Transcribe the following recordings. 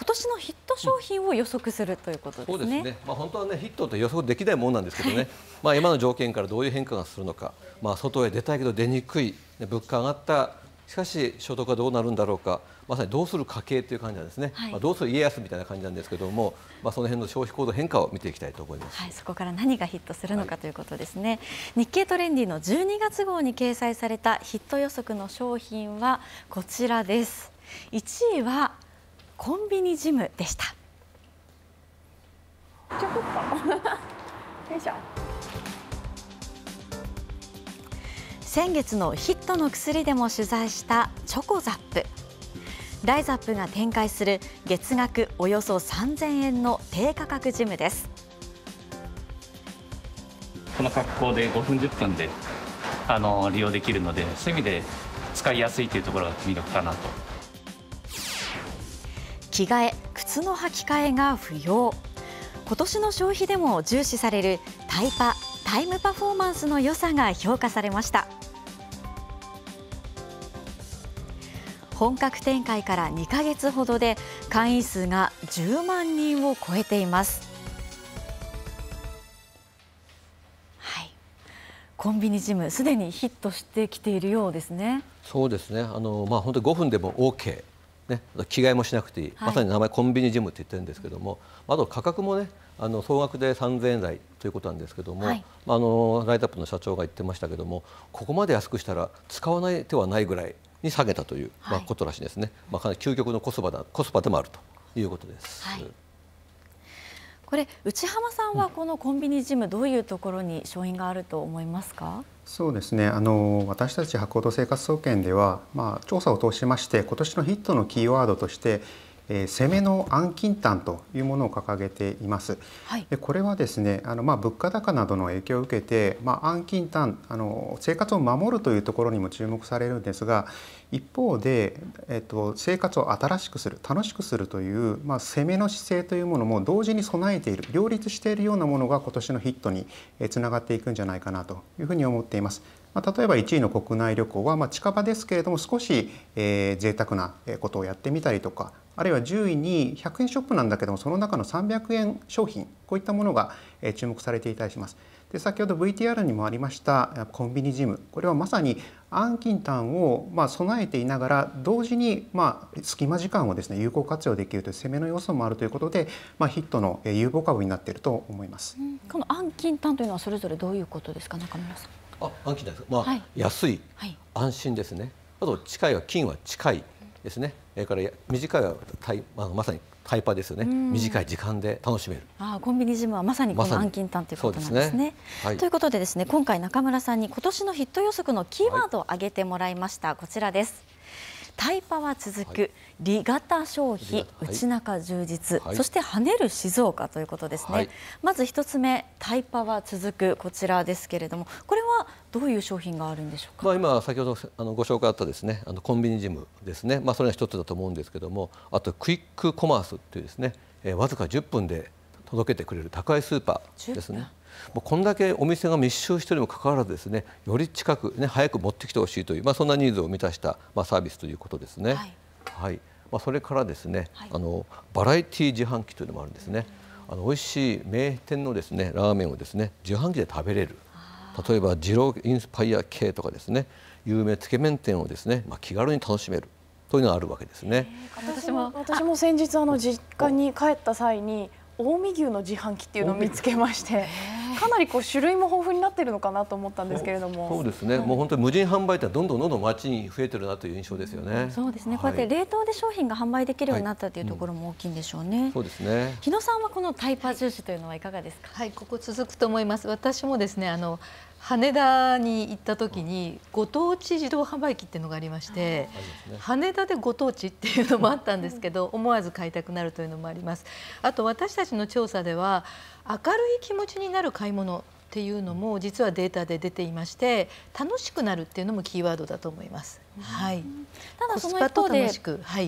今年のヒット商品を予測するということですね。そうですねまあ、本当はね、ヒットって予測できないもんなんですけどね、まあ、今の条件からどういう変化がするのか、まあ、外へ出たいけど出にくい、物価上がった、しかし所得はどうなるんだろうか、まさにどうする家計という感じなんですね、はい、まあ、どうする家康みたいな感じなんですけれども、まあ、その辺の消費行動変化を見ていきたいと思います、はい、そこから何がヒットするのかということですね、はい、日経トレンディの12月号に掲載されたヒット予測の商品はこちらです。1位はコンビニジムでした。先月のヒットの薬でも取材したチョコザップライザップが展開する月額およそ3000円の低価格ジムですこの格好で5分10分であの利用できるのでそういう意味で使いやすいというところが魅力かなと着替え、靴の履き替えが不要今年の消費でも重視されるタイパ・タイムパフォーマンスの良さが評価されました本格展開から2か月ほどで会員数が10万人を超えています、コンビニジムすでにヒットしてきているようですねそうですねあの、まあ、本当に5分でも OK ね、着替えもしなくていい、まさに名前コンビニジムって言ってるんですけども、あと価格もねあの総額で3000円台ということなんですけども、はい、あのライトアップの社長が言ってましたけどもここまで安くしたら使わない手はないぐらいに下げたという、まあ、ことらしいですね、まあ、かなり究極のコスパだコスパでもあるということです。これ内浜さんはこのコンビニジム、どういうところに勝因があると思いますかそうですねあの私たち博報堂生活総研では、まあ、調査を通しまして今年のヒットのキーワードとしてえ攻めの暗金炭というものを掲げています。はい、これはですねあの、まあ、物価高などの影響を受けて、まあ、安金炭あの生活を守るというところにも注目されるんですが一方で、えっと、生活を新しくする楽しくするという、まあ、攻めの姿勢というものも同時に備えている両立しているようなものが今年のヒットにつながっていくんじゃないかなというふうに思っています。ま例えば1位の国内旅行は、ま近場ですけれども少し、え贅沢なことをやってみたりとかあるいは10位に100円ショップなんだけどもその中の300円商品こういったものが注目されていたりします。で先ほど VTR にもありましたコンビニジムこれはまさに安近短をま備えていながら同時にま隙間時間をですね有効活用できるという攻めの要素もあるということで、まあ、ヒットの有望株になっていると思います、うん、この安近短というのはそれぞれどういうことですか中村さん。あ安近まあ、はい、安い、安心ですねあと近いは金は近いですね、えから短いはタイ、まあ、まさにタイパですよね、短い時間で楽しめるあコンビニジムはまさにこの暗金炭ということなんですね。すねはい、ということでですね今回中村さんに今年のヒット予測のキーワードを挙げてもらいました、こちらです。タイパは続く、利型消費、内中充実、そして跳ねる静岡ということですね、まず1つ目、タイパは続く、こちらですけれども、これはどういう商品があるんでしょうか、まあ、今、先ほどあのご紹介あったですねあのコンビニジムですね、まあ、それが1つだと思うんですけれども、あとクイックコマースというですね、えー、わずか10分で届けてくれる宅配スーパーですね。こんだけお店が密集しているにもかかわらずですねより近く、ね、早く持ってきてほしいという、まあ、そんなニーズを満たした、まあ、サービスということですね。はい、はい、まあ、それからですね、はい、あのバラエティ自販機というのもあるんですね。あの美味しい名店のですねラーメンをですね自販機で食べれる例えば二郎インスパイア系とかですね有名つけ麺店をですね、まあ、気軽に楽しめるというのがあるわけですね。私も私も先日あの実家に帰った際に近江牛の自販機っていうのを見つけまして。かなりこう種類も豊富になっているのかなと思ったんですけれどもそうですね、はい、もう本当に無人販売ってどんどんどんどん街に増えてるなという印象ですよね、そうですね、こうやって冷凍で商品が販売できるようになったというところも大きいんでしょうね、はいうん、そうですね日野さんはこのタイパ重視というのはいかがですかはいここ続くと思います私もですねあの羽田に行った時にご当地自動販売機っていうのがありまして、羽田でご当地っていうのもあったんですけど 思わず買いたくなるというのもありますあと私たちの調査では明るい気持ちになる買い物っていうのも実はデータで出ていまして楽しくなるっていうのもキーワードだと思います。はい。ただその一方で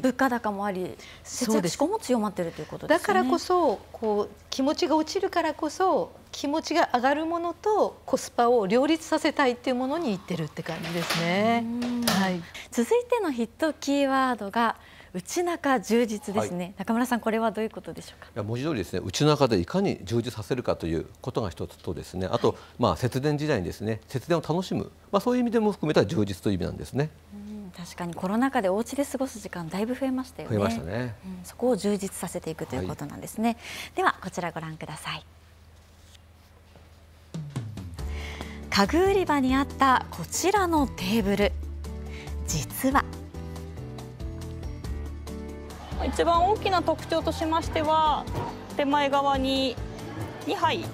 物価高もあり、節約志向も強まってるということ、ね、だからこそこう気持ちが落ちるからこそ気持ちが上がるものとコスパを両立させたいっていうものにいってるって感じですね。はい。続いてのヒットキーワードが内中充実ですね、はい、中村さん、これはどういうことでしょうかいや文字通りですね、内中でいかに充実させるかということが一つと、ですねあと、はい、まあ、節電時代にですね節電を楽しむ、まあ、そういう意味でも含めた充実という意味なんですね。確かにコロナ禍でお家で過ごす時間だいぶ増えましたよね。増えましたね、うん、そこを充実させていくということなんですね。はい、ではこちらご覧ください。家具売り場にあったこちらのテーブル実は一番大きな特徴としましては手前側に2杯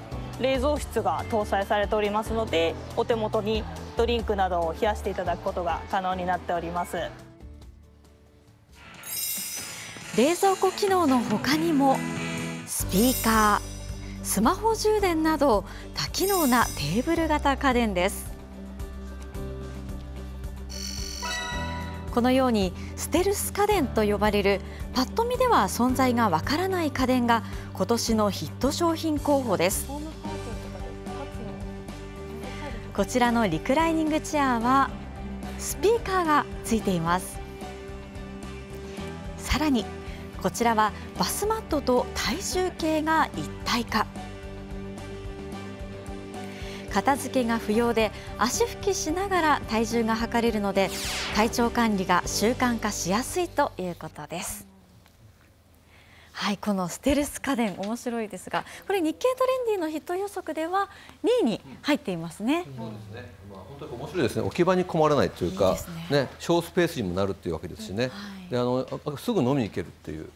冷蔵室が搭載されておりますのでお手元にドリンクなどを冷やしていただくことが可能になっております冷蔵庫機能のほかにもスピーカースマホ充電など多機能なテーブル型家電ですこのようにステルス家電と呼ばれるぱっと見では存在がわからない家電が今年のヒット商品候補ですこちらのリクライニングチェアはスピーカーがついていますさらにこちらはバスマットと体重計が一体化片付けが不要で足拭きしながら体重が測れるので体調管理が習慣化しやすいということです。はい、このステルス家電面白いですが、これ日経トレンディのヒット予測では2位に入っていますね。そうですね。まあ本当に面白いですね。置き場に困らないというか、いいね、ね、小スペースにもなるっていうわけですしね。うんはい、で、あのすぐ飲みに行けるっていう。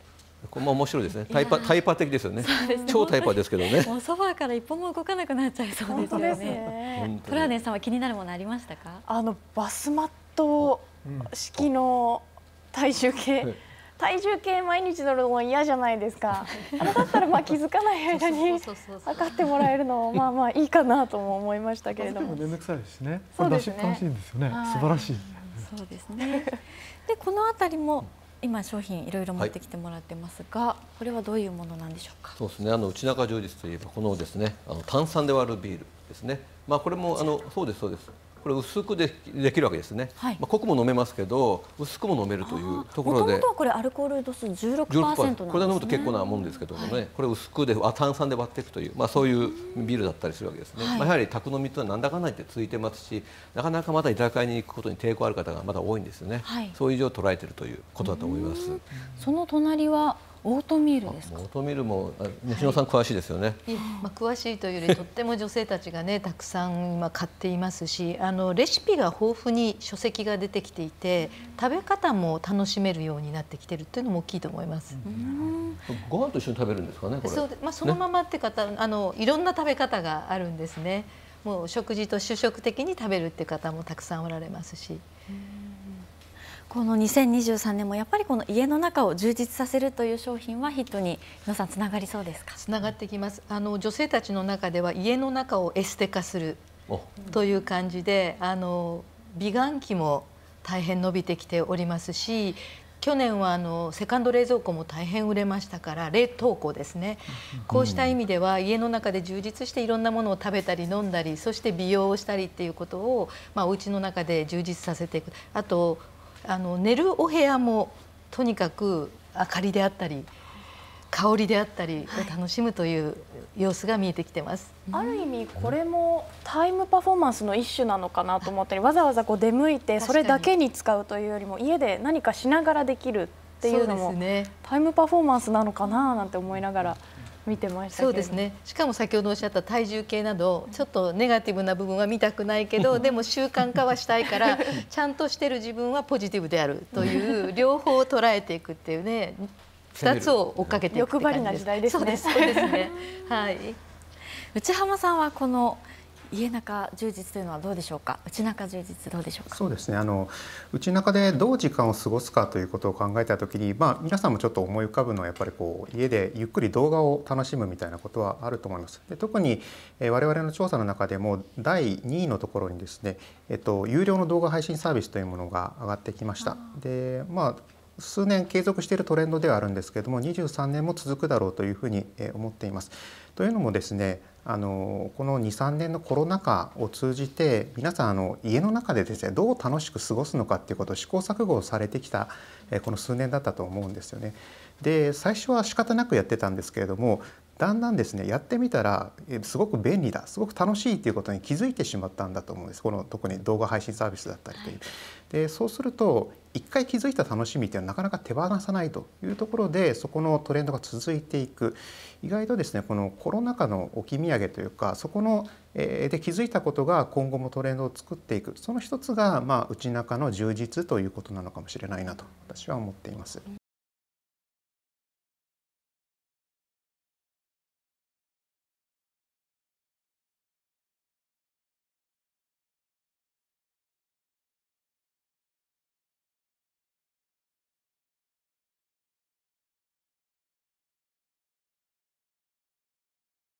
これも面白いですね。タイパタイパ的ですよね。超タイパですけどね。もうソファーから一歩も動かなくなっちゃいそうですよね。ねプラネさんは気になるものありましたか？あのバスマット式の体重計。体重計毎日乗るのも嫌じゃないですか。あれだったらまあ気づかない間に測ってもらえるの まあまあいいかなとも思いましたけれども。面倒くさいしね。そうですね。楽しいんですよね。素晴らしい。そうですね。でこの辺りも今商品いろいろ持ってきてもらってますが、はい、これはどういうものなんでしょうか。そうですね。あの内中充実といえばこのですね、あの炭酸で割るビールですね。まあこれもあのそうですそうです。これ薄くでできるわけですね、はい、まあ、濃くも飲めますけど薄くも飲めるというところでもとはこれアルコール度数16%なんです、ね、これ飲むと結構なもんですけどもね、はい、これ薄くであ炭酸で割っていくという、まあ、そういうビールだったりするわけですね、まあ、やはり宅飲みとはなんだかんだ言ってついてますしなかなかまだ居酒屋に行くことに抵抗ある方がまだ多いんですよね、そういう以上捉えてるということだと思いますその隣はオートミールですオートミールも西野さん詳しいですよね、はい、まあ、詳しいというよりとっても女性たちがねたくさん今買っていますしあのレシピが豊富に書籍が出てきていて食べ方も楽しめるようになってきてるっていうのも大きいと思います。ご飯と一緒に食べるんですかねそうまあ、そのままって方、ね、あのいろんな食べ方があるんですね。もう食事と主食的に食べるっていう方もたくさんおられますし。この2023年もやっぱりこの家の中を充実させるという商品はヒットに皆さんつながりそうですかつながってきますあの女性たちの中では家の中をエステ化するという感じであの美顔器も大変伸びてきておりますし去年はあのセカンド冷蔵庫も大変売れましたから冷凍庫ですねこうした意味では家の中で充実していろんなものを食べたり飲んだりそして美容をしたりっていうことを、まあ、お家の中で充実させていくあとあの寝るお部屋もとにかく明かりであったり香りであったりを楽しむという様子が見えてきてます、はい、ある意味これもタイムパフォーマンスの一種なのかなと思ったりわざわざこう出向いてそれだけに使うというよりも家で何かしながらできるっていうのもタイムパフォーマンスなのかななんて思いながら。見てましたそうですねしかも先ほどおっしゃった体重計などちょっとネガティブな部分は見たくないけど でも習慣化はしたいから ちゃんとしてる自分はポジティブであるという両方を捉えていくっていうね2つを追っかけていくって感じです。欲張りな時代ですねですねはい 内浜さんはこの家中充実というのはどうでしょうか内中充実どうでしょうかそうですねあの内中でどう時間を過ごすかということを考えた時に、まあ、皆さんもちょっと思い浮かぶのはやっぱりこう家でゆっくり動画を楽しむみたいなことはあると思います。で特に、えー、我々の調査の中でも第2位のところにですね、えっと、有料の動画配信サービスというものが上がってきました。でまあ数年継続しているトレンドではあるんですけれども23年も続くだろうというふうに思っています。というのもですねあのこの23年のコロナ禍を通じて皆さんあの家の中でですねどう楽しく過ごすのかっていうことを試行錯誤されてきたこの数年だったと思うんですよね。で最初は仕方なくやってたんですけれどもだんだんですねやってみたらすごく便利だすごく楽しいということに気づいてしまったんだと思うんですこの特に動画配信サービスだったりという。でそうすると一回気づいた楽しみっていうのはなかなか手放さないというところでそこのトレンドが続いていく意外とですねこのコロナ禍の置き土産というかそこの、えー、で気づいたことが今後もトレンドを作っていくその一つが、まあ、内中の充実ということなのかもしれないなと私は思っています。うん